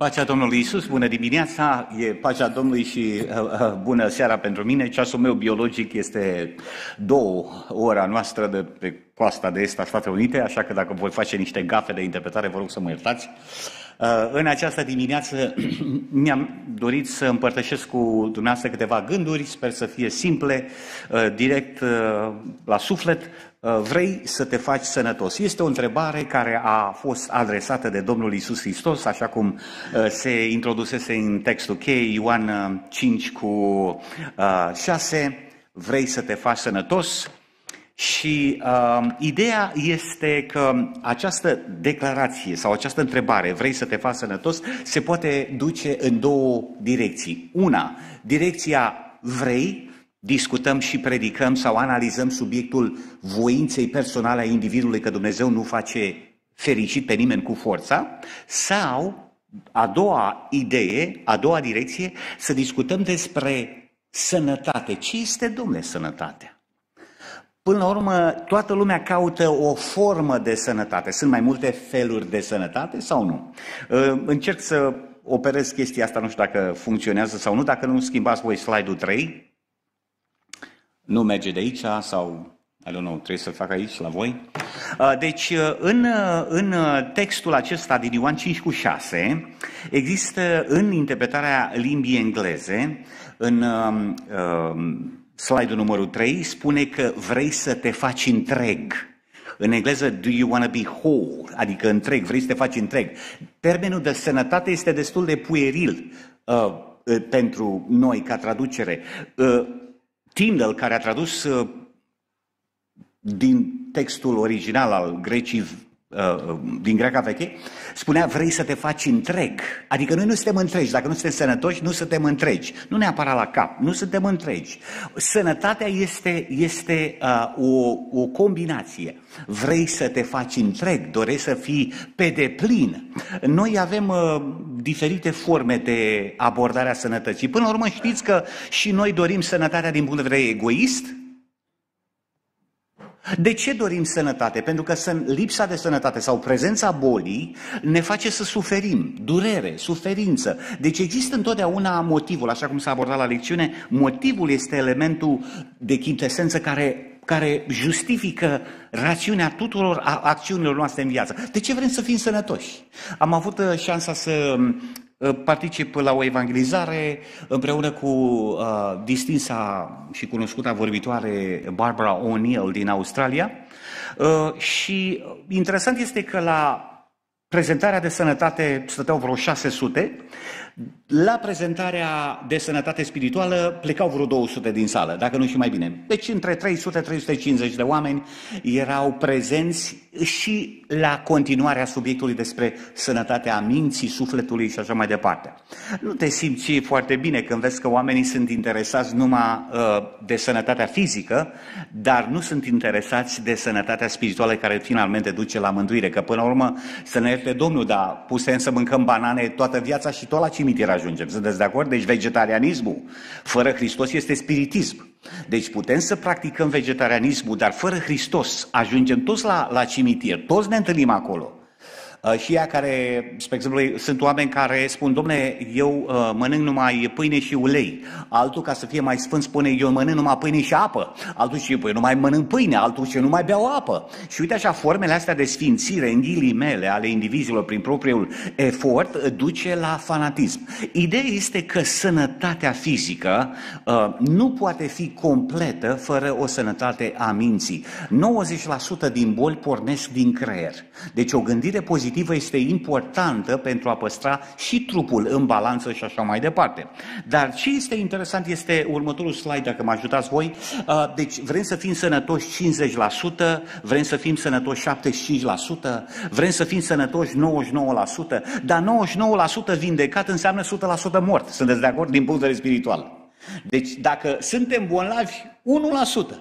Pacea Domnului Isus, bună dimineața, e pacea Domnului și uh, uh, bună seara pentru mine. Ceasul meu biologic este două ora noastră de pe coasta de est a Statele Unite, așa că dacă voi face niște gafe de interpretare, vă rog să mă iertați. Uh, Uh, în această dimineață mi-am dorit să împărtășesc cu dumneavoastră câteva gânduri, sper să fie simple, uh, direct uh, la suflet. Vrei să te faci sănătos? Este o întrebare care a fost adresată de Domnul Isus Hristos, așa cum se introdusese în textul chei Ioan 5 cu 6. Vrei să te faci sănătos? Și uh, ideea este că această declarație sau această întrebare, vrei să te faci sănătos, se poate duce în două direcții. Una, direcția vrei, discutăm și predicăm sau analizăm subiectul voinței personale a individului, că Dumnezeu nu face fericit pe nimeni cu forța, sau a doua idee, a doua direcție, să discutăm despre sănătate. Ce este, domne, sănătatea? Până la urmă, toată lumea caută o formă de sănătate. Sunt mai multe feluri de sănătate sau nu? Ă, încerc să operez chestia asta, nu știu dacă funcționează sau nu, dacă nu schimbați voi slide-ul 3, nu merge de aici sau, I don't know, trebuie să fac aici la voi. Ă, deci, ă, în, în textul acesta din Ioan 5 cu 6, există în interpretarea limbii engleze, în Slide-ul numărul 3 spune că vrei să te faci întreg. În engleză, do you want to be whole? Adică întreg, vrei să te faci întreg. Termenul de sănătate este destul de pueril uh, uh, pentru noi ca traducere. Uh, Tyndall, care a tradus uh, din textul original al grecii Uh, uh, din greaca veche, spunea vrei să te faci întreg. Adică noi nu suntem întregi, dacă nu suntem sănătoși, nu suntem întregi. Nu neapărat la cap, nu suntem întregi. Sănătatea este, este uh, o, o combinație. Vrei să te faci întreg, dorești să fii pe deplin. Noi avem uh, diferite forme de abordare a sănătății. Până la urmă știți că și noi dorim sănătatea din punct de vedere egoist, de ce dorim sănătate? Pentru că lipsa de sănătate sau prezența bolii ne face să suferim, durere, suferință. Deci există întotdeauna motivul, așa cum s-a abordat la lecțiune, motivul este elementul de chintesență care, care justifică rațiunea tuturor acțiunilor noastre în viață. De ce vrem să fim sănătoși? Am avut uh, șansa să Ă, particip la o evangelizare împreună cu uh, distinsa și cunoscuta vorbitoare Barbara O'Neill din Australia. Uh, și interesant este că la prezentarea de sănătate stăteau vreo 600, la prezentarea de sănătate spirituală plecau vreo 200 din sală, dacă nu și mai bine. Deci între 300-350 de oameni erau prezenți și la continuarea subiectului despre sănătatea minții, sufletului și așa mai departe. Nu te simți foarte bine când vezi că oamenii sunt interesați numai uh, de sănătatea fizică, dar nu sunt interesați de sănătatea spirituală care finalmente duce la mântuire, că până la urmă să ne ierte Domnul, dar pusem să mâncăm banane toată viața și tot la cimitir ajungem. Sunteți de acord? Deci vegetarianismul fără Hristos este spiritism. Deci putem să practicăm vegetarianismul, dar fără Hristos ajungem toți la, la cimitir, toți ne întâlnim acolo. Uh, și ea care, spre exemplu, sunt oameni care spun, domne, eu uh, mănânc numai pâine și ulei. Altul, ca să fie mai sfânt, spune, eu mănânc numai pâine și apă. Altul și eu păi, nu mai mănânc pâine, altul și eu nu mai beau apă. Și uite așa, formele astea de sfințire, în ghilimele, ale indivizilor prin propriul efort, duce la fanatism. Ideea este că sănătatea fizică uh, nu poate fi completă fără o sănătate a minții. 90% din boli pornesc din creier. Deci o gândire pozitivă pozitivă este importantă pentru a păstra și trupul în balanță și așa mai departe. Dar ce este interesant este următorul slide, dacă mă ajutați voi. Uh, deci vrem să fim sănătoși 50%, vrem să fim sănătoși 75%, vrem să fim sănătoși 99%, dar 99% vindecat înseamnă 100% mort. Sunteți de acord din punct de vedere spiritual? Deci dacă suntem bolnavi 1%,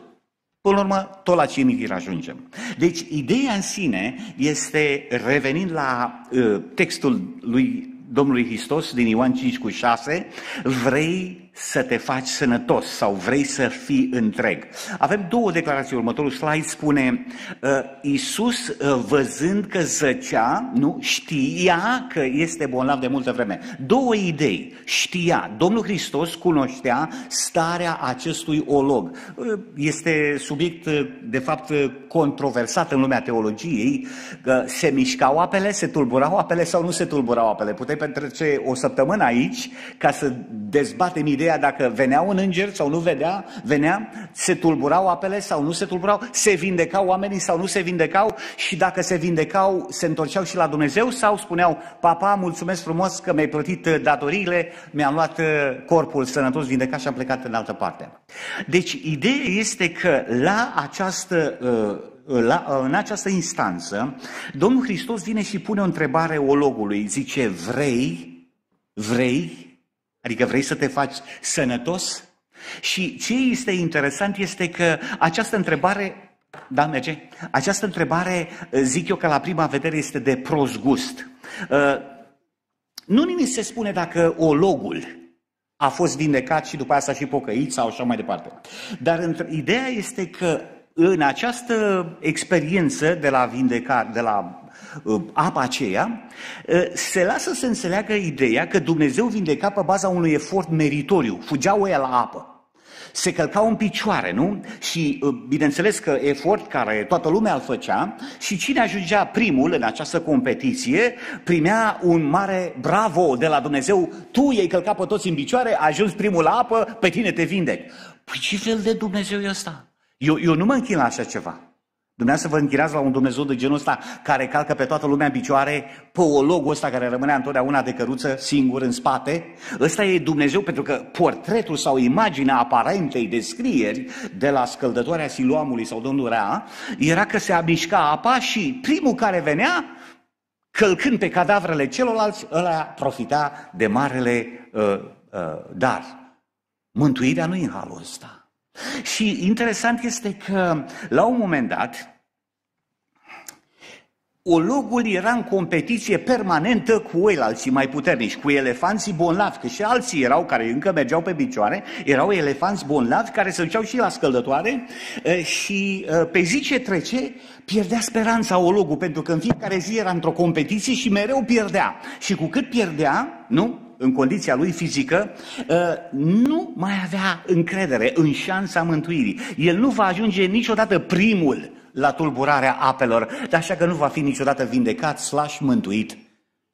Până la urmă, tot la cimitir ajungem. Deci, ideea în sine este, revenind la uh, textul lui Domnului Hristos din Ioan 5 cu 6, vrei să te faci sănătos sau vrei să fii întreg. Avem două declarații. Următorul slide spune, ă, Iisus ă, văzând că zăcea, nu, știa că este bolnav de multă vreme. Două idei. Știa. Domnul Hristos cunoștea starea acestui olog. Ă, este subiect, de fapt, controversat în lumea teologiei, că se mișcau apele, se tulburau apele sau nu se tulburau apele. Puteai petrece o săptămână aici ca să dezbatem ideea Biblia, dacă venea un înger sau nu vedea, venea, se tulburau apele sau nu se tulburau, se vindecau oamenii sau nu se vindecau și dacă se vindecau, se întorceau și la Dumnezeu sau spuneau, papa, mulțumesc frumos că mi-ai plătit uh, datoriile, mi-am luat uh, corpul sănătos, vindecat și am plecat în altă parte. Deci ideea este că la această uh, la, în această instanță, Domnul Hristos vine și pune o întrebare ologului. Zice, vrei, vrei Adică vrei să te faci sănătos? Și ce este interesant este că această întrebare, da, merge? Această întrebare, eh, zic eu că la prima vedere este de prost gust. Eh, nu nimic se spune dacă ologul a fost vindecat și după asta și pocăit sau așa mai departe. Dar ideea este că în această experiență de la vindecare, de la uh, apa aceea, uh, se lasă să înțeleagă ideea că Dumnezeu vindeca pe baza unui efort meritoriu. Fugeau ei la apă. Se călcau în picioare, nu? Și uh, bineînțeles că efort care toată lumea îl făcea și cine ajungea primul în această competiție primea un mare bravo de la Dumnezeu. Tu ei călcat pe toți în picioare, ajuns primul la apă, pe tine te vindec. Păi ce fel de Dumnezeu e ăsta? Eu, eu nu mă închin la așa ceva. Dumneavoastră vă închirați la un Dumnezeu de genul ăsta care calcă pe toată lumea în picioare, poologul ăsta care rămânea întotdeauna de căruță, singur în spate. Ăsta e Dumnezeu pentru că portretul sau imaginea aparentei descrieri de la scăldătoarea siluamului sau Rea era că se abișca apa și primul care venea, călcând pe cadavrele celorlalți, ăla profita de marele uh, uh, dar. Mântuirea nu e în halul ăsta. Și interesant este că la un moment dat, ologul era în competiție permanentă cu alții mai puternici, cu elefanții bonlavi, că și alții erau care încă mergeau pe picioare, erau elefanți bonlavi care se duceau și la scăldătoare și pe zi ce trece pierdea speranța ologul, pentru că în fiecare zi era într-o competiție și mereu pierdea. Și cu cât pierdea, nu? în condiția lui fizică, ă, nu mai avea încredere în șansa mântuirii. El nu va ajunge niciodată primul la tulburarea apelor, dar așa că nu va fi niciodată vindecat, slash mântuit.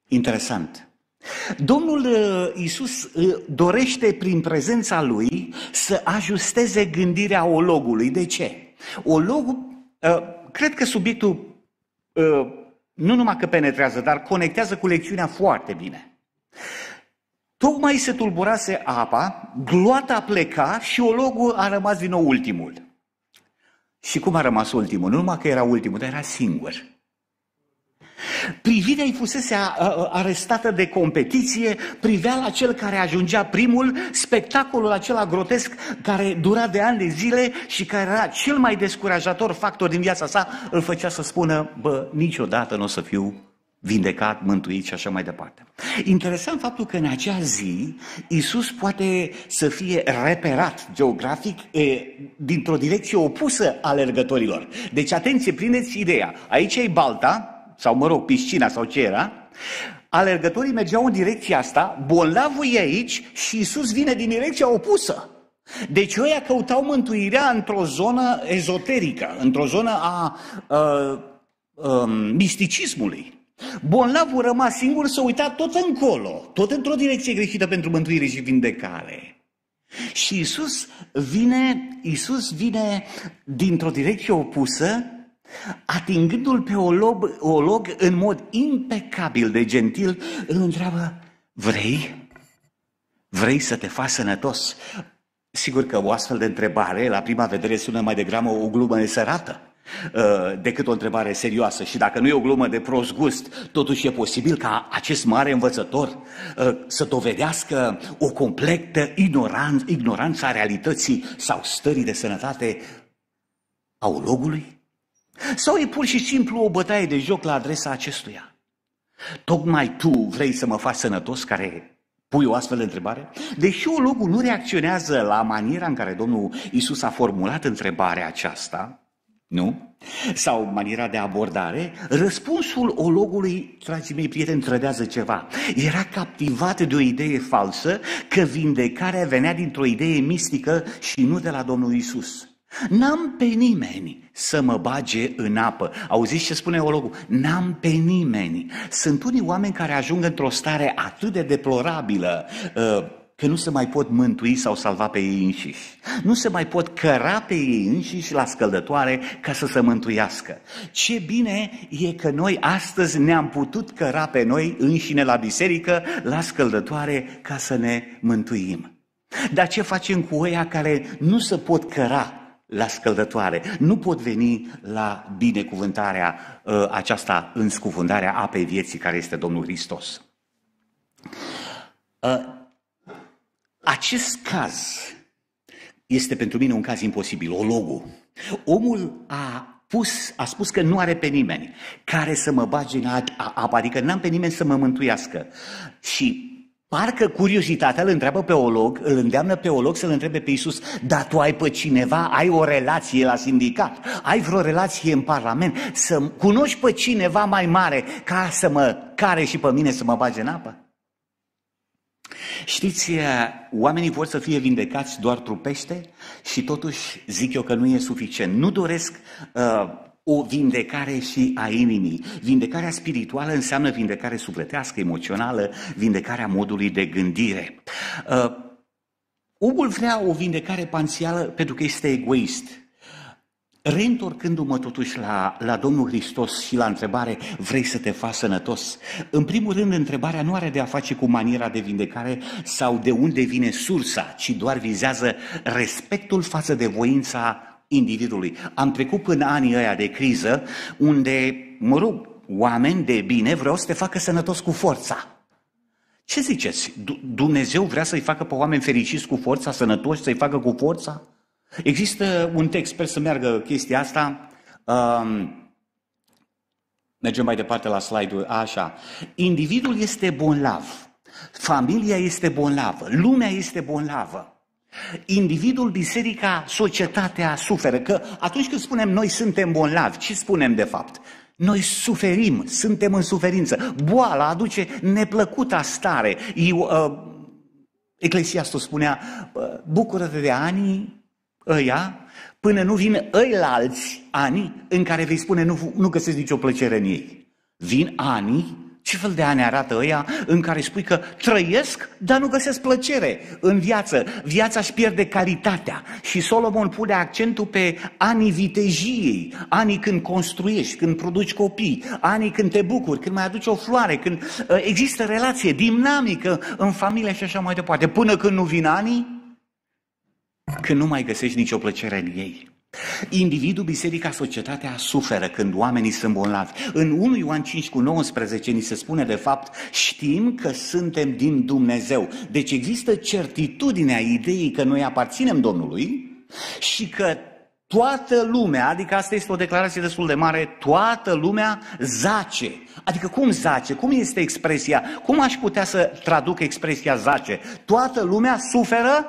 Interesant. Domnul ă, Isus ă, dorește prin prezența lui să ajusteze gândirea ologului. De ce? Ologul, cred că subiectul nu numai că penetrează, dar conectează cu lecțiunea foarte bine. Tocmai se tulburase apa, gloata pleca și ologul a rămas din nou ultimul. Și cum a rămas ultimul? Nu numai că era ultimul, dar era singur. Privirea îi fusese uh, uh, arestată de competiție, privea la cel care ajungea primul, spectacolul acela grotesc care dura de ani de zile și care era cel mai descurajator factor din viața sa, îl făcea să spună, bă, niciodată nu o să fiu vindecat, mântuit și așa mai departe. Interesant faptul că în acea zi Isus poate să fie reperat geografic e, dintr-o direcție opusă alergătorilor. Deci atenție, prindeți ideea. Aici e balta, sau mă rog, piscina sau ce era, alergătorii mergeau în direcția asta, bolnavul e aici și Isus vine din direcția opusă. Deci ăia căutau mântuirea într-o zonă ezoterică, într-o zonă a, a, a misticismului. Bolnavul rămas singur s-a uitat tot încolo, tot într-o direcție greșită pentru mântuire și vindecare. Și Isus vine, Isus vine dintr-o direcție opusă, atingându-l pe olog, olog în mod impecabil de gentil, îl întreabă, vrei? Vrei să te faci sănătos? Sigur că o astfel de întrebare, la prima vedere, sună mai degrabă o glumă nesărată. Eh, decât o întrebare serioasă și dacă nu e o glumă de prost gust, totuși e posibil ca acest mare învățător eh, să dovedească o completă ignoranță, ignoranță a realității sau stării de sănătate a ologului, Sau e pur și simplu o bătaie de joc la adresa acestuia? Tocmai tu vrei să mă faci sănătos care Pui o astfel de întrebare? Deși ologul nu reacționează la maniera în care Domnul Isus a formulat întrebarea aceasta, nu? Sau maniera de abordare? Răspunsul ologului, dragii mei prieteni, trădează ceva. Era captivat de o idee falsă că vindecarea venea dintr-o idee mistică și nu de la Domnul Isus. N-am pe nimeni să mă bage în apă. Auziți ce spune ologul? N-am pe nimeni. Sunt unii oameni care ajung într-o stare atât de deplorabilă, uh, că nu se mai pot mântui sau salva pe ei înșiși. Nu se mai pot căra pe ei înșiși la scăldătoare ca să se mântuiască. Ce bine e că noi astăzi ne-am putut căra pe noi înșine la biserică, la scăldătoare, ca să ne mântuim. Dar ce facem cu oia care nu se pot căra la scăldătoare, nu pot veni la binecuvântarea uh, aceasta în scufundarea apei vieții care este Domnul Hristos? Uh, acest caz este pentru mine un caz imposibil, o logu. Omul a pus, a spus că nu are pe nimeni care să mă bage în apă, adică n-am pe nimeni să mă mântuiască. Și parcă curiozitatea îl întreabă pe olog, îl îndeamnă pe olog să-l întrebe pe Iisus, dar tu ai pe cineva, ai o relație la sindicat, ai vreo relație în Parlament, să cunoști pe cineva mai mare ca să mă care și pe mine să mă bage în apă? Știți, eh, oamenii vor să fie vindecați doar trupește și totuși zic eu că nu e suficient. Nu doresc uh, o vindecare și a inimii. Vindecarea spirituală înseamnă vindecare sufletească, emoțională, vindecarea modului de gândire. Uh, omul vrea o vindecare panțială pentru că este egoist. Reîntorcându-mă totuși la, la Domnul Hristos și la întrebare, vrei să te faci sănătos? În primul rând, întrebarea nu are de a face cu maniera de vindecare sau de unde vine sursa, ci doar vizează respectul față de voința individului. Am trecut în anii ăia de criză, unde, mă rog, oameni de bine vreau să te facă sănătos cu forța. Ce ziceți? Dumnezeu vrea să-i facă pe oameni fericiți cu forța, sănătoși, să-i facă cu forța? Există un text, sper să meargă chestia asta. Um, mergem mai departe la slide-ul, așa. Individul este bonlav, familia este bonlavă, lumea este bonlavă. Individul, biserica, societatea suferă. Că atunci când spunem noi suntem bonlavi, ce spunem de fapt? Noi suferim, suntem în suferință. Boala aduce neplăcuta stare. Eu, uh, Eclesiastul spunea, uh, bucură-te de ani ăia până nu vin alți ani în care vei spune nu, nu găsesc nicio plăcere în ei. Vin ani, ce fel de ani arată ăia în care spui că trăiesc, dar nu găsesc plăcere în viață. Viața își pierde calitatea și Solomon pune accentul pe anii vitejiei, anii când construiești, când produci copii, anii când te bucuri, când mai aduci o floare, când ă, există relație dinamică în familie și așa mai departe. Până când nu vin anii, când nu mai găsești nicio plăcere în ei. Individul, biserica, societatea suferă când oamenii sunt bolnavi. În 1 Ioan 5 cu 19 ni se spune de fapt știm că suntem din Dumnezeu. Deci există certitudinea ideii că noi aparținem Domnului și că toată lumea, adică asta este o declarație destul de mare, toată lumea zace. Adică cum zace? Cum este expresia? Cum aș putea să traduc expresia zace? Toată lumea suferă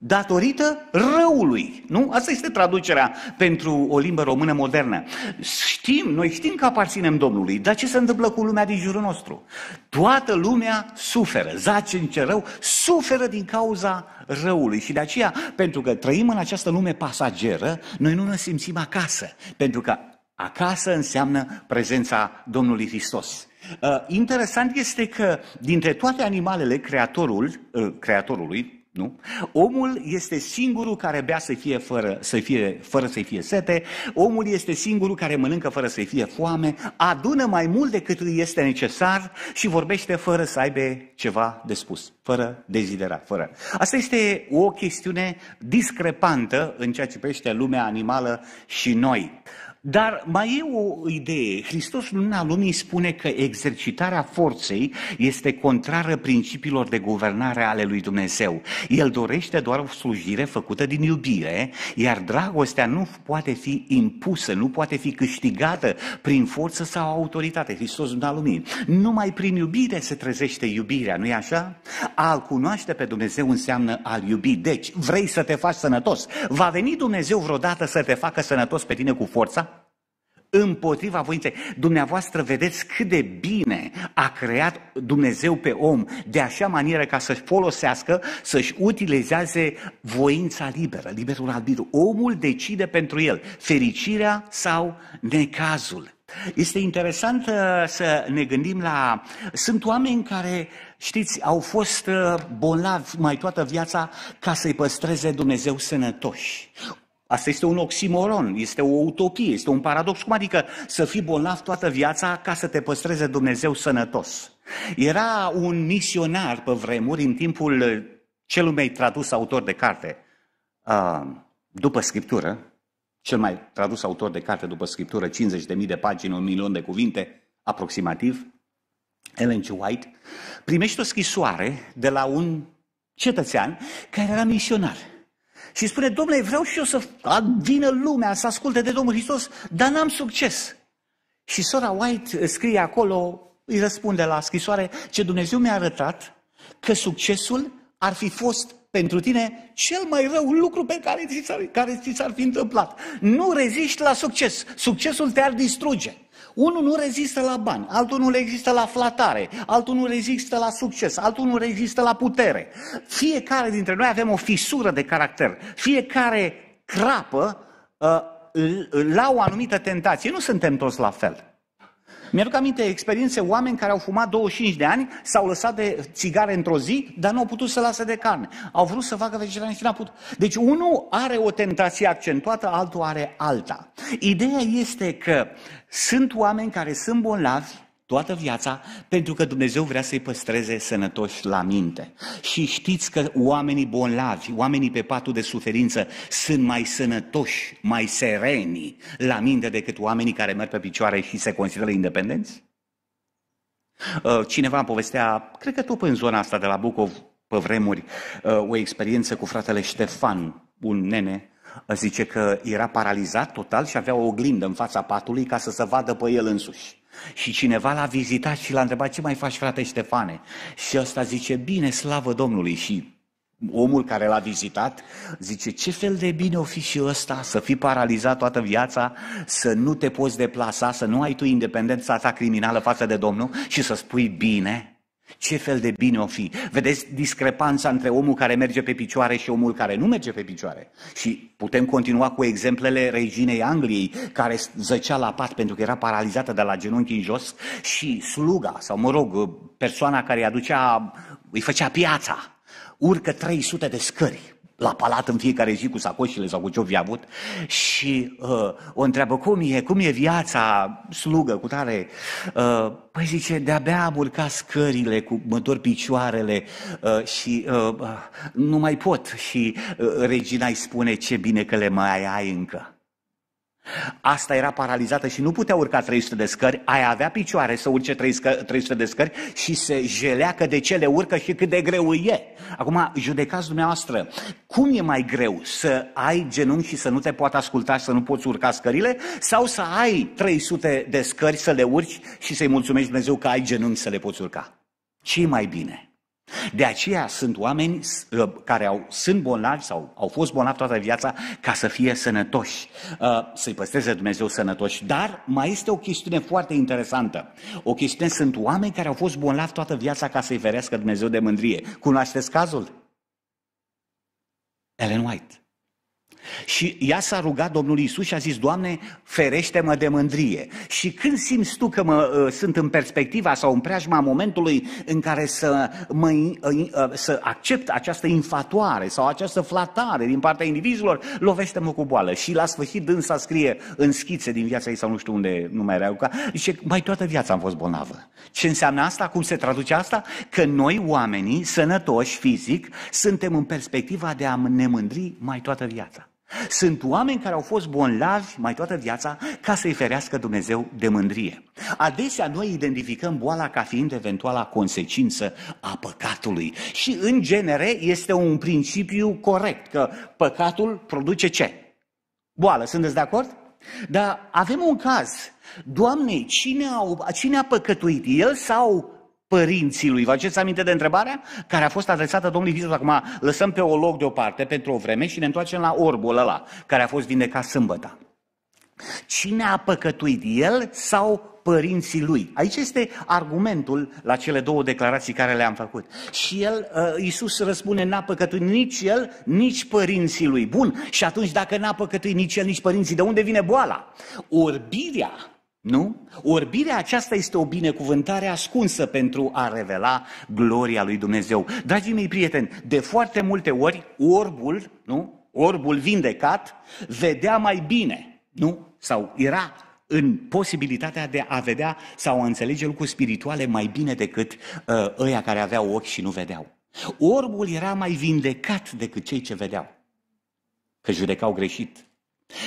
datorită răului. Nu? Asta este traducerea pentru o limbă română modernă. Știm, noi știm că aparținem Domnului, dar ce se întâmplă cu lumea din jurul nostru? Toată lumea suferă, zace în ce rău, suferă din cauza răului și de aceea, pentru că trăim în această lume pasageră, noi nu ne simțim acasă, pentru că acasă înseamnă prezența Domnului Hristos. Uh, interesant este că dintre toate animalele, creatorul, uh, creatorului, nu? Omul este singurul care bea să fie fără, să fie, fără să fie sete, omul este singurul care mănâncă fără să fie foame, adună mai mult decât îi este necesar și vorbește fără să aibă ceva de spus, fără dezidera, fără. Asta este o chestiune discrepantă în ceea ce privește lumea animală și noi. Dar mai e o idee. Hristos, lumina lumii, spune că exercitarea forței este contrară principiilor de guvernare ale lui Dumnezeu. El dorește doar o slujire făcută din iubire, iar dragostea nu poate fi impusă, nu poate fi câștigată prin forță sau autoritate. Hristos, lumina lumii. Numai prin iubire se trezește iubirea, nu-i așa? a cunoaște pe Dumnezeu înseamnă a-L iubi. Deci, vrei să te faci sănătos. Va veni Dumnezeu vreodată să te facă sănătos pe tine cu forța? împotriva voinței. Dumneavoastră vedeți cât de bine a creat Dumnezeu pe om, de așa manieră ca să-și folosească, să-și utilizeze voința liberă, liberul albir. Omul decide pentru el fericirea sau necazul. Este interesant uh, să ne gândim la... Sunt oameni care, știți, au fost uh, bolnavi mai toată viața ca să-i păstreze Dumnezeu sănătoși. Asta este un oximoron, este o utopie, este un paradox. Cum adică să fii bolnav toată viața ca să te păstreze Dumnezeu sănătos? Era un misionar pe vremuri, în timpul celui mai tradus autor de carte, uh, după scriptură, cel mai tradus autor de carte după scriptură, 50.000 de pagini, un milion de cuvinte, aproximativ, Ellen G. White, primește o scrisoare de la un cetățean care era misionar și spune, domnule, vreau și eu să vină lumea, să asculte de Domnul Hristos, dar n-am succes. Și sora White scrie acolo, îi răspunde la scrisoare, ce Dumnezeu mi-a arătat că succesul ar fi fost pentru tine cel mai rău lucru pe care ți s-ar, care ți s-ar fi întâmplat. Nu reziști la succes. Succesul te-ar distruge. Unul nu rezistă la bani, altul nu rezistă la flatare, altul nu rezistă la succes, altul nu rezistă la putere. Fiecare dintre noi avem o fisură de caracter. Fiecare crapă uh, la o anumită tentație. Nu suntem toți la fel. Mi-aduc aminte experiențe oameni care au fumat 25 de ani, s-au lăsat de țigare într-o zi, dar nu au putut să lasă de carne. Au vrut să facă vegetarian și n-au putut. Deci unul are o tentație accentuată, altul are alta. Ideea este că sunt oameni care sunt bolnavi, toată viața, pentru că Dumnezeu vrea să-i păstreze sănătoși la minte. Și știți că oamenii bolnavi, oamenii pe patul de suferință, sunt mai sănătoși, mai sereni la minte decât oamenii care merg pe picioare și se consideră independenți? Uh, cineva îmi povestea, cred că tot în zona asta de la Bucov, pe vremuri, uh, o experiență cu fratele Ștefan, un nene, uh, zice că era paralizat total și avea o oglindă în fața patului ca să se vadă pe el însuși. Și cineva l-a vizitat și l-a întrebat, ce mai faci frate Ștefane? Și ăsta zice, bine, slavă Domnului și omul care l-a vizitat, zice, ce fel de bine o fi și ăsta, să fii paralizat toată viața, să nu te poți deplasa, să nu ai tu independența ta criminală față de Domnul și să spui bine. Ce fel de bine o fi? Vedeți discrepanța între omul care merge pe picioare și omul care nu merge pe picioare. Și putem continua cu exemplele reginei Angliei, care zăcea la pat pentru că era paralizată de la genunchi în jos și sluga, sau mă rog, persoana care îi aducea, îi făcea piața, urcă 300 de scări la palat în fiecare zi cu sacoșile sau cu ce-o fi avut și uh, o întreabă cum e, cum e viața slugă cu tare. Uh, păi zice, de-abia am urcat scările cu mător picioarele uh, și uh, uh, nu mai pot. Și uh, regina îi spune ce bine că le mai ai încă. Asta era paralizată și nu putea urca 300 de scări, aia avea picioare să urce 300 de scări și se jelea că de ce le urcă și cât de greu e. Acum, judecați dumneavoastră, cum e mai greu să ai genunchi și să nu te poată asculta și să nu poți urca scările sau să ai 300 de scări să le urci și să-i mulțumești Dumnezeu că ai genunchi să le poți urca? ce mai bine? De aceea sunt oameni uh, care au, sunt bolnavi sau au fost bolnavi toată viața ca să fie sănătoși, uh, să-i păstreze Dumnezeu sănătoși. Dar mai este o chestiune foarte interesantă. O chestiune sunt oameni care au fost bolnavi toată viața ca să-i ferească Dumnezeu de mândrie. Cunoașteți cazul? Ellen White. Și ea s-a rugat Domnului Isus și a zis, Doamne, ferește-mă de mândrie. Și când simți tu că mă, uh, sunt în perspectiva sau în preajma momentului în care să, mă, uh, uh, să accept această infatoare sau această flatare din partea indivizilor, lovește-mă cu boală. Și la sfârșit dânsa scrie în schițe din viața ei sau nu știu unde nu mai era ca, zice, mai toată viața am fost bolnavă. Ce înseamnă asta? Cum se traduce asta? Că noi oamenii sănătoși fizic suntem în perspectiva de a ne mândri mai toată viața. Sunt oameni care au fost bolnavi mai toată viața ca să-i ferească Dumnezeu de mândrie. Adesea noi identificăm boala ca fiind eventuala consecință a păcatului și în genere este un principiu corect că păcatul produce ce? Boală, sunteți de acord? Dar avem un caz. Doamne, cine a, cine a păcătuit, el sau părinții lui. Vă aduceți aminte de întrebarea care a fost adresată Domnului Iisus? Acum lăsăm pe o loc deoparte pentru o vreme și ne întoarcem la orbul ăla care a fost vindecat sâmbăta. Cine a păcătuit, el sau părinții lui? Aici este argumentul la cele două declarații care le-am făcut. Și el, uh, Iisus răspunde, n-a păcătuit nici el, nici părinții lui. Bun, și atunci dacă n-a păcătuit nici el, nici părinții, de unde vine boala? Orbirea nu? Orbirea aceasta este o binecuvântare ascunsă pentru a revela gloria lui Dumnezeu. Dragii mei prieteni, de foarte multe ori orbul, nu? Orbul vindecat vedea mai bine, nu? Sau era în posibilitatea de a vedea sau a înțelege lucruri spirituale mai bine decât uh, ăia care aveau ochi și nu vedeau. Orbul era mai vindecat decât cei ce vedeau, că judecau greșit.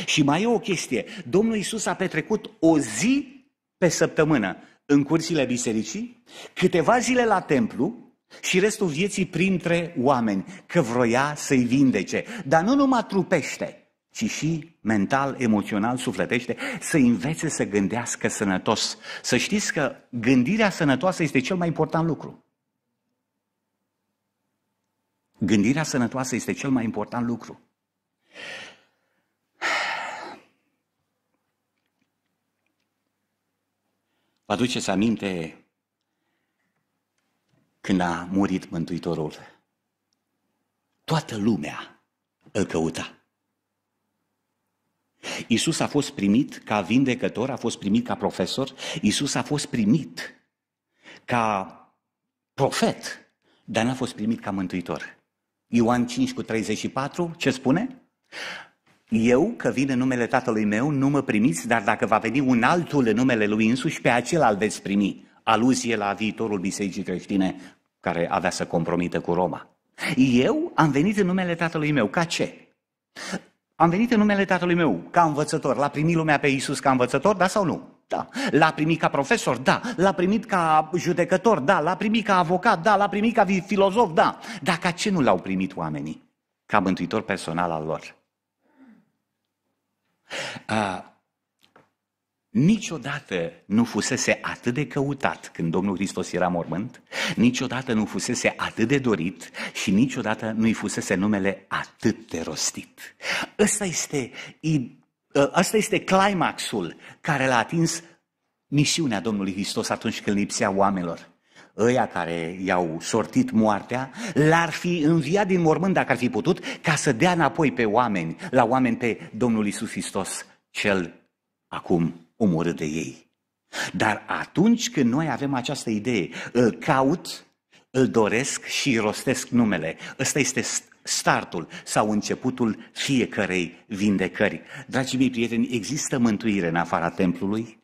Și mai e o chestie. Domnul Isus a petrecut o zi pe săptămână în cursile bisericii, câteva zile la templu, și restul vieții printre oameni, că vroia să-i vindece. Dar nu numai trupește, ci și mental, emoțional, sufletește, să învețe să gândească sănătos. Să știți că gândirea sănătoasă este cel mai important lucru. Gândirea sănătoasă este cel mai important lucru. Vă aduceți aminte când a murit Mântuitorul? Toată lumea îl căuta. Isus a fost primit ca vindecător, a fost primit ca profesor, Isus a fost primit ca profet, dar n-a fost primit ca mântuitor. Ioan 5 cu 34, ce spune? Eu, că vin în numele Tatălui meu, nu mă primiți, dar dacă va veni un altul în numele lui însuși, pe acela îl veți primi. Aluzie la viitorul bisericii creștine care avea să compromită cu Roma. Eu am venit în numele Tatălui meu. Ca ce? Am venit în numele Tatălui meu ca învățător. L-a primit lumea pe Iisus ca învățător, da sau nu? Da. L-a primit ca profesor? Da. L-a primit ca judecător? Da. L-a primit ca avocat? Da. L-a primit ca filozof? Da. Dar ca ce nu l-au primit oamenii? Ca mântuitor personal al lor. A, Niciodată nu fusese atât de căutat când Domnul Hristos era mormânt, niciodată nu fusese atât de dorit și niciodată nu-i fusese numele atât de rostit. Ăsta este, ă, ăsta este climaxul care l-a atins misiunea Domnului Hristos atunci când lipsea oamenilor ăia care i-au sortit moartea, l-ar fi înviat din mormânt dacă ar fi putut, ca să dea înapoi pe oameni, la oameni pe Domnul Isus Hristos, cel acum omorât de ei. Dar atunci când noi avem această idee, îl caut, îl doresc și rostesc numele. Ăsta este startul sau începutul fiecărei vindecări. Dragii mei prieteni, există mântuire în afara templului?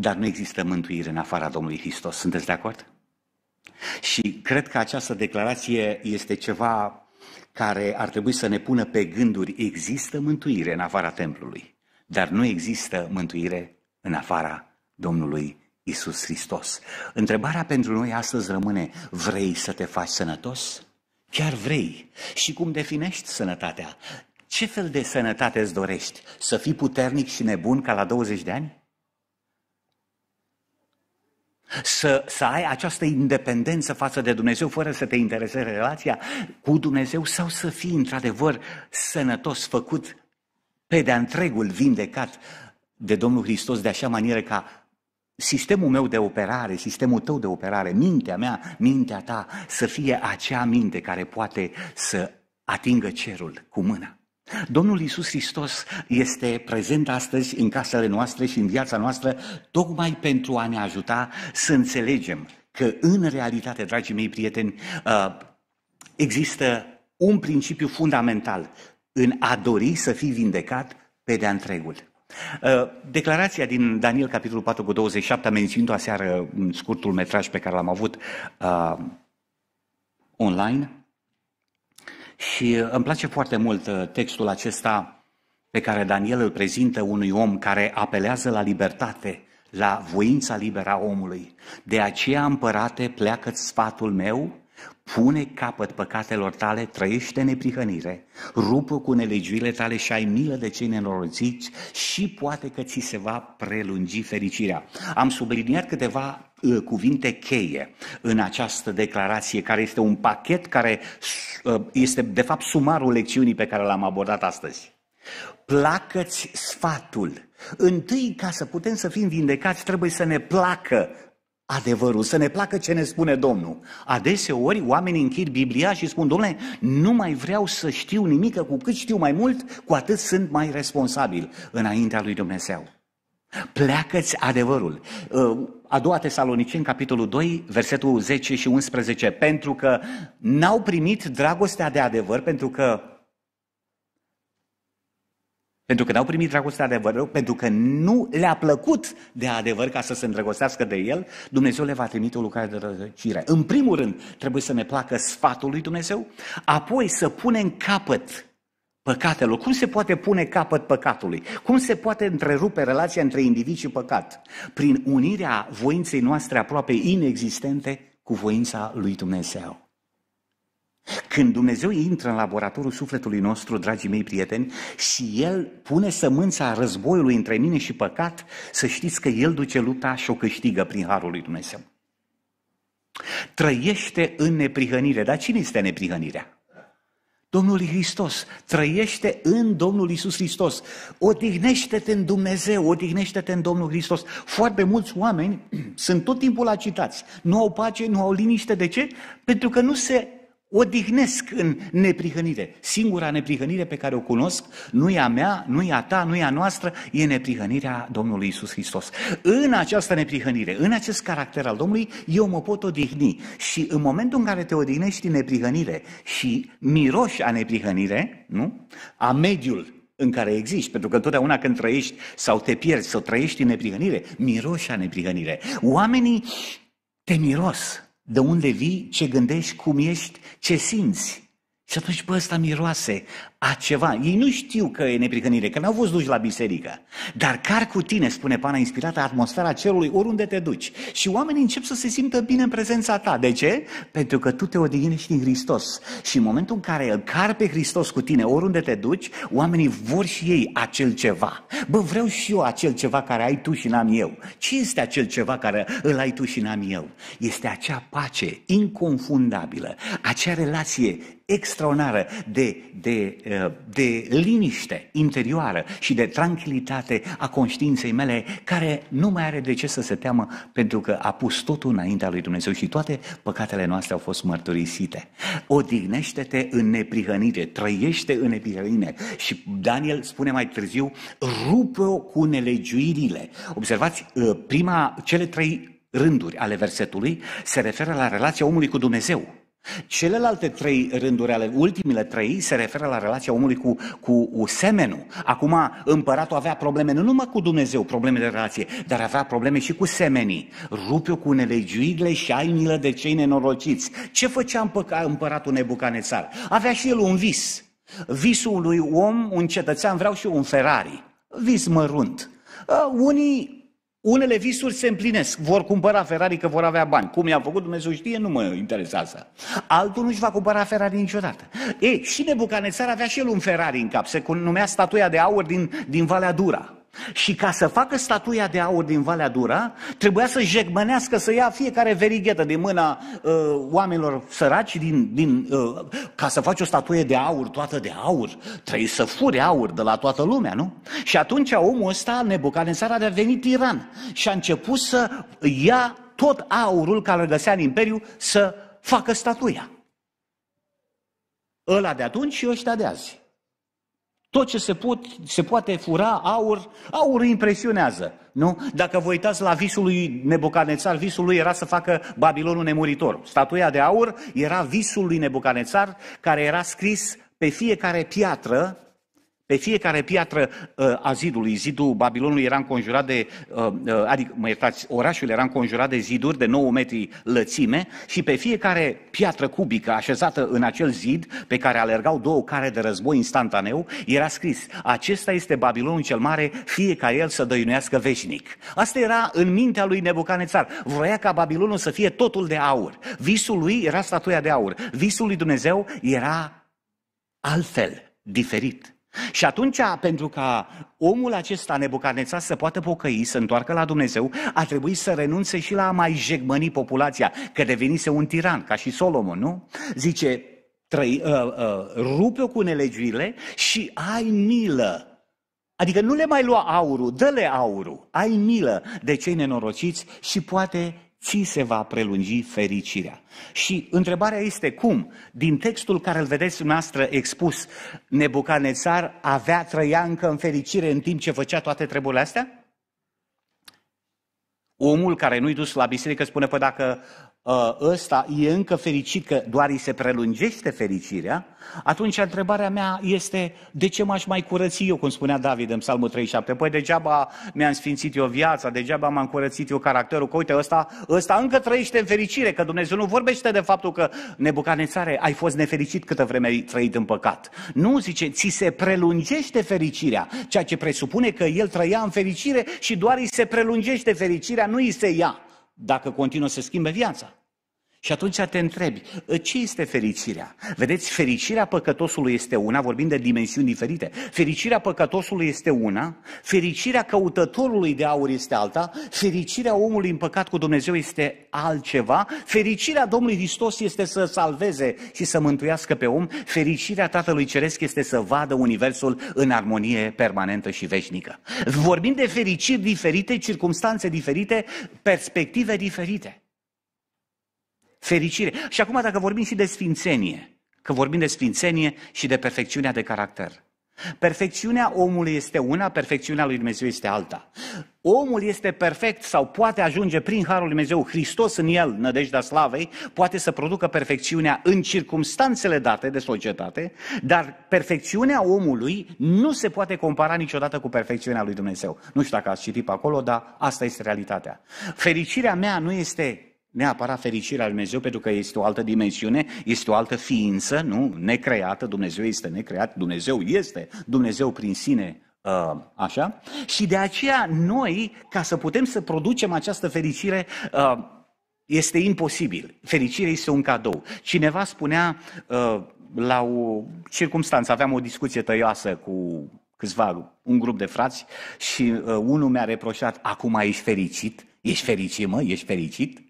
Dar nu există mântuire în afara Domnului Hristos. Sunteți de acord? Și cred că această declarație este ceva care ar trebui să ne pună pe gânduri. Există mântuire în afara templului, dar nu există mântuire în afara Domnului Isus Hristos. Întrebarea pentru noi astăzi rămâne, vrei să te faci sănătos? Chiar vrei? Și cum definești sănătatea? Ce fel de sănătate îți dorești? Să fii puternic și nebun ca la 20 de ani? Să, să ai această independență față de Dumnezeu fără să te intereseze relația cu Dumnezeu sau să fii într-adevăr sănătos, făcut pe de întregul vindecat de Domnul Hristos de așa manieră ca sistemul meu de operare, sistemul tău de operare, mintea mea, mintea ta, să fie acea minte care poate să atingă cerul cu mâna. Domnul Iisus Hristos este prezent astăzi în casele noastre și în viața noastră tocmai pentru a ne ajuta să înțelegem că în realitate, dragii mei prieteni, uh, există un principiu fundamental în a dori să fii vindecat pe de-a întregul. Uh, declarația din Daniel, capitolul 4 cu 27, am menținut aseară în scurtul metraj pe care l-am avut uh, online, și uh, îmi place foarte mult uh, textul acesta pe care Daniel îl prezintă unui om care apelează la libertate, la voința liberă a omului. De aceea, împărate, pleacă sfatul meu Pune capăt păcatelor tale, trăiește neprihănire, rupă cu nelegiuile tale și ai milă de cei nenorociți și poate că ți se va prelungi fericirea. Am subliniat câteva uh, cuvinte cheie în această declarație, care este un pachet care uh, este de fapt sumarul lecțiunii pe care l-am abordat astăzi. Placă-ți sfatul. Întâi, ca să putem să fim vindecați, trebuie să ne placă adevărul, să ne placă ce ne spune Domnul. Adeseori oamenii închid Biblia și spun, domnule, nu mai vreau să știu nimic, cu cât știu mai mult, cu atât sunt mai responsabil înaintea lui Dumnezeu. Pleacă-ți adevărul. Ă, a doua Tesaloniceni, capitolul 2, versetul 10 și 11. Pentru că n-au primit dragostea de adevăr, pentru că pentru că n-au primit dragostea adevărului, pentru că nu le-a plăcut de adevăr ca să se îndrăgostească de el, Dumnezeu le va trimite o lucrare de răzăcire. În primul rând, trebuie să ne placă sfatul lui Dumnezeu, apoi să punem capăt păcatelor. Cum se poate pune capăt păcatului? Cum se poate întrerupe relația între individ și păcat? Prin unirea voinței noastre aproape inexistente cu voința lui Dumnezeu. Când Dumnezeu intră în laboratorul sufletului nostru, dragii mei prieteni, și El pune sămânța războiului între mine și păcat, să știți că El duce lupta și o câștigă prin Harul lui Dumnezeu. Trăiește în neprihănire. Dar cine este neprihănirea? Domnul Hristos, trăiește în Domnul Isus Hristos, odihnește-te în Dumnezeu, odihnește-te în Domnul Hristos. Foarte mulți oameni sunt tot timpul agitați, nu au pace, nu au liniște, de ce? Pentru că nu se odihnesc în neprihănire. Singura neprihănire pe care o cunosc nu e a mea, nu e a ta, nu e a noastră, e neprihănirea Domnului Isus Hristos. În această neprihănire, în acest caracter al Domnului, eu mă pot odihni. Și în momentul în care te odihnești în neprihănire și miroși a neprihănire, nu? a mediul în care existi, pentru că întotdeauna când trăiești sau te pierzi sau trăiești în neprihănire, miroși a neprihănire. Oamenii te miros, de unde vii, ce gândești, cum ești, ce simți. Și atunci, bă, ăsta miroase a ceva. Ei nu știu că e neprihănire, că n-au fost duși la biserică. Dar car cu tine, spune pana inspirată, atmosfera cerului, oriunde te duci. Și oamenii încep să se simtă bine în prezența ta. De ce? Pentru că tu te odihnești în Hristos. Și în momentul în care îl car pe Hristos cu tine, oriunde te duci, oamenii vor și ei acel ceva. Bă, vreau și eu acel ceva care ai tu și n-am eu. Ce este acel ceva care îl ai tu și n-am eu? Este acea pace inconfundabilă, acea relație extraordinară de, de, eh, de liniște interioară și de tranquilitate a conștiinței mele, care nu mai are de ce să se teamă pentru că a pus totul înaintea lui Dumnezeu și toate păcatele noastre au fost mărturisite. Odihnește-te în neprihănire, trăiește în neprihănire și Daniel spune mai târziu, rupe-o cu nelegiuirile. Observați, eh, prima, cele trei rânduri ale versetului se referă la relația omului cu Dumnezeu. Celelalte trei rânduri, ale ultimile trei, se referă la relația omului cu, cu, semenul. Acum, împăratul avea probleme nu numai cu Dumnezeu, probleme de relație, dar avea probleme și cu semenii. Rupiu cu nelegiuirile și ainile de cei nenorociți. Ce făcea împăratul Nebucanețar? Avea și el un vis. Visul lui om, un cetățean, vreau și eu un Ferrari. Vis mărunt. Uh, unii unele visuri se împlinesc, vor cumpăra Ferrari că vor avea bani. Cum i-a făcut Dumnezeu știe, nu mă interesează. Altul nu-și va cumpăra Ferrari niciodată. E, și Nebucanețar avea și el un Ferrari în cap, se numea statuia de aur din, din Valea Dura. Și ca să facă statuia de aur din Valea Dura, trebuia să jegmănească, să ia fiecare verighetă din mâna uh, oamenilor săraci, din, din, uh, ca să faci o statuie de aur, toată de aur, trebuie să fure aur de la toată lumea, nu? Și atunci omul ăsta, Nebucanesar, a devenit tiran și a început să ia tot aurul care îl găsea în imperiu să facă statuia. Ăla de atunci și ăștia de azi. Tot ce se, put, se poate fura, aur, aur impresionează. Nu? Dacă vă uitați la visul lui Nebucanețar, visul lui era să facă Babilonul nemuritor. Statuia de aur era visul lui Nebucanețar, care era scris pe fiecare piatră pe fiecare piatră uh, a zidului, zidul Babilonului era înconjurat de, adică, mă iertați, orașul era înconjurat de ziduri de 9 metri lățime și pe fiecare piatră cubică așezată în acel zid, pe care alergau două care de război instantaneu, era scris, acesta este Babilonul cel mare, fie ca el să dăinuiască veșnic. Asta era în mintea lui Nebucanețar. Vroia ca Babilonul să fie totul de aur. Visul lui era statuia de aur. Visul lui Dumnezeu era altfel, diferit. Și atunci, pentru ca omul acesta nebucanețat să poată pocăi, să întoarcă la Dumnezeu, a trebuit să renunțe și la a mai jegmăni populația, că devenise un tiran, ca și Solomon, nu? Zice, trăi, uh, uh, rupe-o cu nelegiurile și ai milă. Adică nu le mai lua aurul, dă-le aurul, ai milă de cei nenorociți și poate ți se va prelungi fericirea. Și întrebarea este cum? Din textul care îl vedeți noastră expus, Nebucanețar avea încă în fericire în timp ce făcea toate treburile astea? Omul care nu-i dus la biserică spune, păi dacă Uh, ăsta e încă fericit, că doar îi se prelungește fericirea, atunci întrebarea mea este de ce m-aș mai curăți eu, cum spunea David în Psalmul 37. Păi degeaba mi-am sfințit eu viața, degeaba m-am curățit eu caracterul, că uite, ăsta, ăsta încă trăiește în fericire, că Dumnezeu nu vorbește de faptul că nebucanețare, ai fost nefericit câtă vreme ai trăit în păcat. Nu, zice, ți se prelungește fericirea, ceea ce presupune că el trăia în fericire și doar îi se prelungește fericirea, nu îi se ia dacă continuă să schimbe viața. Și atunci te întrebi, ă, ce este fericirea? Vedeți, fericirea păcătosului este una, vorbim de dimensiuni diferite. Fericirea păcătosului este una, fericirea căutătorului de aur este alta, fericirea omului în păcat cu Dumnezeu este altceva, fericirea Domnului Hristos este să salveze și să mântuiască pe om, fericirea Tatălui Ceresc este să vadă Universul în armonie permanentă și veșnică. Vorbim de fericiri diferite, circunstanțe diferite, perspective diferite fericire. Și acum dacă vorbim și de sfințenie, că vorbim de sfințenie și de perfecțiunea de caracter. Perfecțiunea omului este una, perfecțiunea lui Dumnezeu este alta. Omul este perfect sau poate ajunge prin Harul lui Dumnezeu, Hristos în el, nădejdea slavei, poate să producă perfecțiunea în circumstanțele date de societate, dar perfecțiunea omului nu se poate compara niciodată cu perfecțiunea lui Dumnezeu. Nu știu dacă ați citit pe acolo, dar asta este realitatea. Fericirea mea nu este neapărat fericirea lui Dumnezeu, pentru că este o altă dimensiune, este o altă ființă, nu? Necreată, Dumnezeu este necreat, Dumnezeu este, Dumnezeu prin sine uh, așa? Și de aceea noi, ca să putem să producem această fericire, uh, este imposibil. Fericirea este un cadou. Cineva spunea uh, la o circunstanță, aveam o discuție tăioasă cu câțiva, un grup de frați și unul mi-a reproșat, acum ești fericit? Ești fericit, mă? Ești fericit?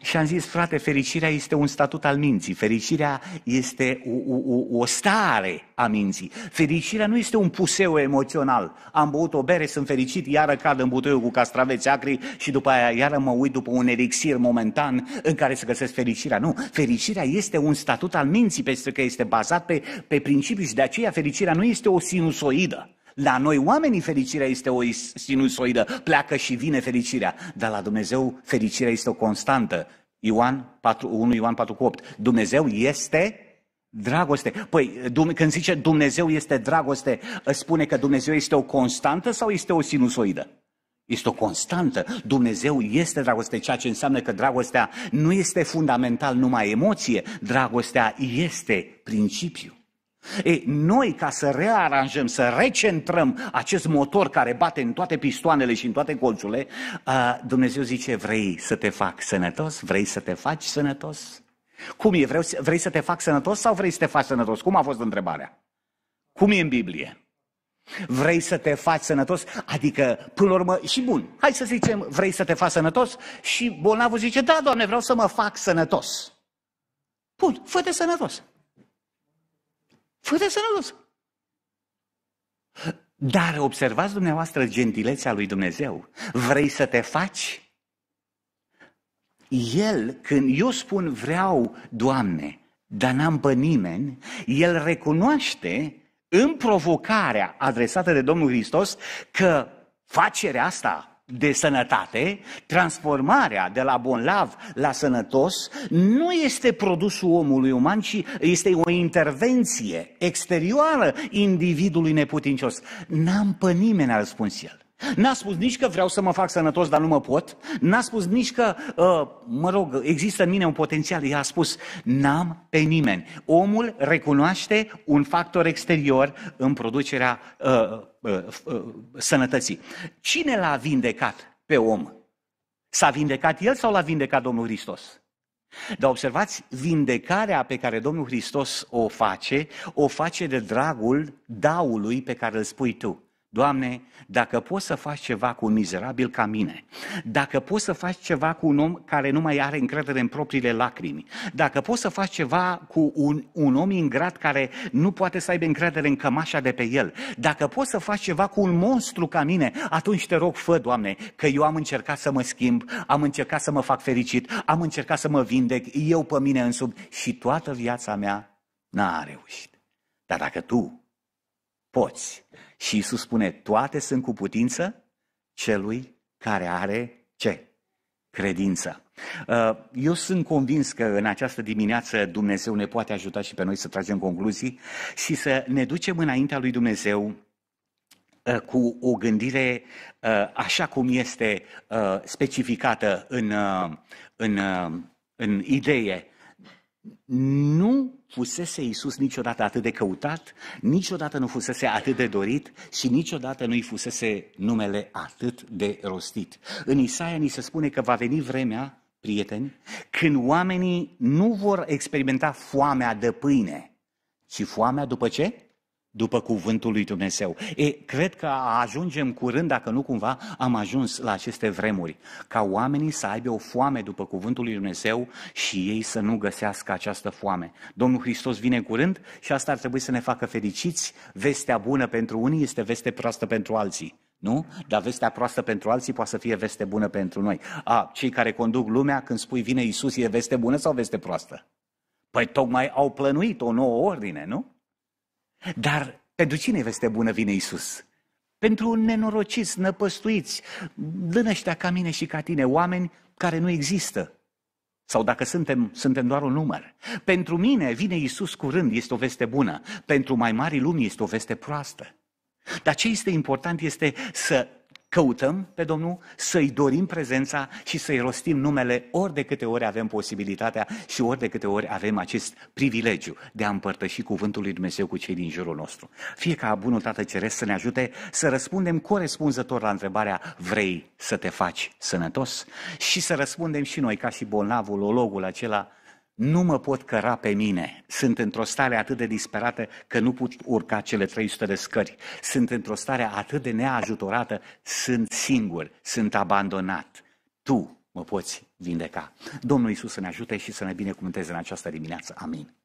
Și am zis, frate, fericirea este un statut al minții, fericirea este o, o, o stare a minții. Fericirea nu este un puseu emoțional. Am băut o bere, sunt fericit, iară cad în butoiul cu castraveți acri și după aia iară mă uit după un elixir momentan în care să găsesc fericirea. Nu, fericirea este un statut al minții, pentru că este bazat pe, pe principii și de aceea fericirea nu este o sinusoidă. La noi oamenii fericirea este o sinusoidă, pleacă și vine fericirea, dar la Dumnezeu fericirea este o constantă. Ioan 4, 1 Ioan 4 8. Dumnezeu este dragoste. Păi când zice Dumnezeu este dragoste, spune că Dumnezeu este o constantă sau este o sinusoidă? Este o constantă. Dumnezeu este dragoste, ceea ce înseamnă că dragostea nu este fundamental numai emoție, dragostea este principiu. Ei, noi, ca să rearanjăm, să recentrăm acest motor care bate în toate pistoanele și în toate colțurile, Dumnezeu zice, vrei să te fac sănătos? Vrei să te faci sănătos? Cum e? Vrei, să te fac sănătos sau vrei să te faci sănătos? Cum a fost întrebarea? Cum e în Biblie? Vrei să te faci sănătos? Adică, până la urmă, și bun, hai să zicem, vrei să te faci sănătos? Și bolnavul zice, da, Doamne, vreau să mă fac sănătos. Bun, fă-te sănătos. Fă-te sănătos! Dar observați dumneavoastră gentilețea lui Dumnezeu. Vrei să te faci? El, când eu spun vreau, Doamne, dar n-am pe nimeni, el recunoaște în provocarea adresată de Domnul Hristos că facerea asta de sănătate, transformarea de la bonlav la sănătos, nu este produsul omului uman, ci este o intervenție exterioară individului neputincios. N-am pe nimeni, a răspuns el. N-a spus nici că vreau să mă fac sănătos, dar nu mă pot. N-a spus nici că, uh, mă rog, există în mine un potențial. El a spus, n-am pe nimeni. Omul recunoaște un factor exterior în producerea uh, uh, uh, sănătății. Cine l-a vindecat pe om? S-a vindecat el sau l-a vindecat Domnul Hristos? Dar observați, vindecarea pe care Domnul Hristos o face, o face de dragul daului pe care îl spui tu. Doamne, dacă poți să faci ceva cu un mizerabil ca mine, dacă poți să faci ceva cu un om care nu mai are încredere în propriile lacrimi, dacă poți să faci ceva cu un, un om ingrat care nu poate să aibă încredere în cămașa de pe el, dacă poți să faci ceva cu un monstru ca mine, atunci te rog, fă, Doamne, că eu am încercat să mă schimb, am încercat să mă fac fericit, am încercat să mă vindec eu pe mine însumi și toată viața mea n-a reușit. Dar dacă tu poți. Și Isus spune, toate sunt cu putință celui care are ce? Credință. Uh, eu sunt convins că în această dimineață Dumnezeu ne poate ajuta și pe noi să tragem concluzii și să ne ducem înaintea lui Dumnezeu uh, cu o gândire uh, așa cum este specificată în, în, în idee nu fusese Iisus niciodată atât de căutat, niciodată nu fusese atât de dorit și niciodată nu-i fusese numele atât de rostit. În Isaia ni se spune că va veni vremea, prieteni, când oamenii nu vor experimenta foamea de pâine, ci foamea după ce? după cuvântul lui Dumnezeu. E, cred că ajungem curând, dacă nu cumva, am ajuns la aceste vremuri, ca oamenii să aibă o foame după cuvântul lui Dumnezeu și ei să nu găsească această foame. Domnul Hristos vine curând și asta ar trebui să ne facă fericiți. Vestea bună pentru unii este veste proastă pentru alții. Nu? Dar vestea proastă pentru alții poate să fie veste bună pentru noi. A, cei care conduc lumea, când spui vine Isus, e veste bună sau veste proastă? Păi tocmai au plănuit o nouă ordine, nu? Dar pentru cine veste bună vine Isus? Pentru nenorociți, năpăstuiți, dânăștea ca mine și ca tine, oameni care nu există. Sau dacă suntem, suntem doar un număr. Pentru mine vine Isus curând, este o veste bună. Pentru mai mari lumii este o veste proastă. Dar ce este important este să căutăm pe Domnul, să-i dorim prezența și să-i rostim numele ori de câte ori avem posibilitatea și ori de câte ori avem acest privilegiu de a împărtăși cuvântul lui Dumnezeu cu cei din jurul nostru. Fie ca bunul Tată Ceresc să ne ajute să răspundem corespunzător la întrebarea vrei să te faci sănătos și să răspundem și noi ca și bolnavul, ologul acela nu mă pot căra pe mine. Sunt într-o stare atât de disperată că nu pot urca cele 300 de scări. Sunt într-o stare atât de neajutorată, sunt singur, sunt abandonat. Tu mă poți vindeca. Domnul Isus să ne ajute și să ne binecuvânteze în această dimineață. Amin.